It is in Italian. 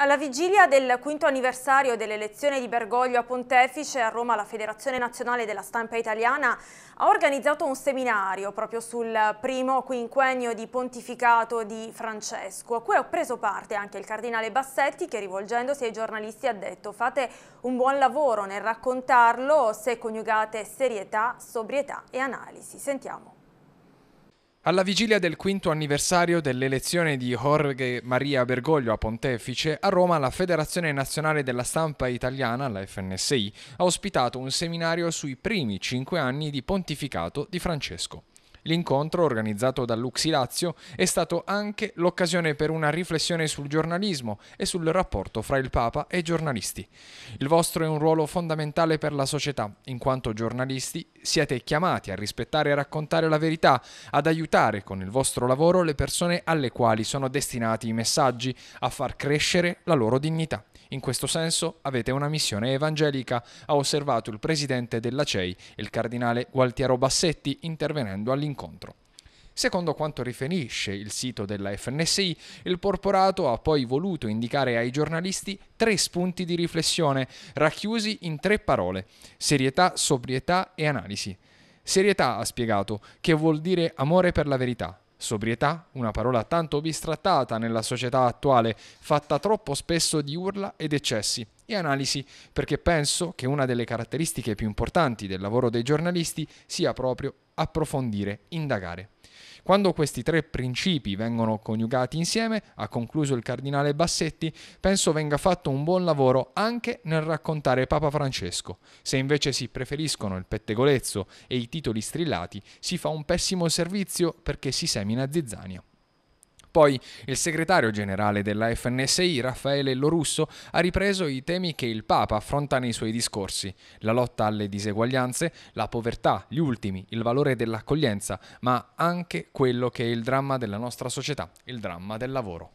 Alla vigilia del quinto anniversario dell'elezione di Bergoglio a Pontefice, a Roma la Federazione Nazionale della Stampa Italiana ha organizzato un seminario proprio sul primo quinquennio di pontificato di Francesco, a cui ha preso parte anche il cardinale Bassetti che rivolgendosi ai giornalisti ha detto fate un buon lavoro nel raccontarlo se coniugate serietà, sobrietà e analisi. Sentiamo. Alla vigilia del quinto anniversario dell'elezione di Jorge Maria Bergoglio a pontefice, a Roma la Federazione Nazionale della Stampa Italiana, la FNSI, ha ospitato un seminario sui primi cinque anni di pontificato di Francesco. L'incontro, organizzato Lazio, è stato anche l'occasione per una riflessione sul giornalismo e sul rapporto fra il Papa e i giornalisti. Il vostro è un ruolo fondamentale per la società, in quanto giornalisti siete chiamati a rispettare e raccontare la verità, ad aiutare con il vostro lavoro le persone alle quali sono destinati i messaggi, a far crescere la loro dignità. In questo senso avete una missione evangelica, ha osservato il presidente della CEI, il cardinale Gualtiero Bassetti, intervenendo all'incontro incontro. Secondo quanto riferisce il sito della FNSI, il porporato ha poi voluto indicare ai giornalisti tre spunti di riflessione, racchiusi in tre parole, serietà, sobrietà e analisi. Serietà, ha spiegato, che vuol dire amore per la verità. Sobrietà, una parola tanto bistrattata nella società attuale, fatta troppo spesso di urla ed eccessi e analisi perché penso che una delle caratteristiche più importanti del lavoro dei giornalisti sia proprio approfondire, indagare. Quando questi tre principi vengono coniugati insieme, ha concluso il cardinale Bassetti, penso venga fatto un buon lavoro anche nel raccontare Papa Francesco. Se invece si preferiscono il pettegolezzo e i titoli strillati, si fa un pessimo servizio perché si semina zizzania. Poi il segretario generale della FNSI, Raffaele Lorusso, ha ripreso i temi che il Papa affronta nei suoi discorsi, la lotta alle diseguaglianze, la povertà, gli ultimi, il valore dell'accoglienza, ma anche quello che è il dramma della nostra società, il dramma del lavoro.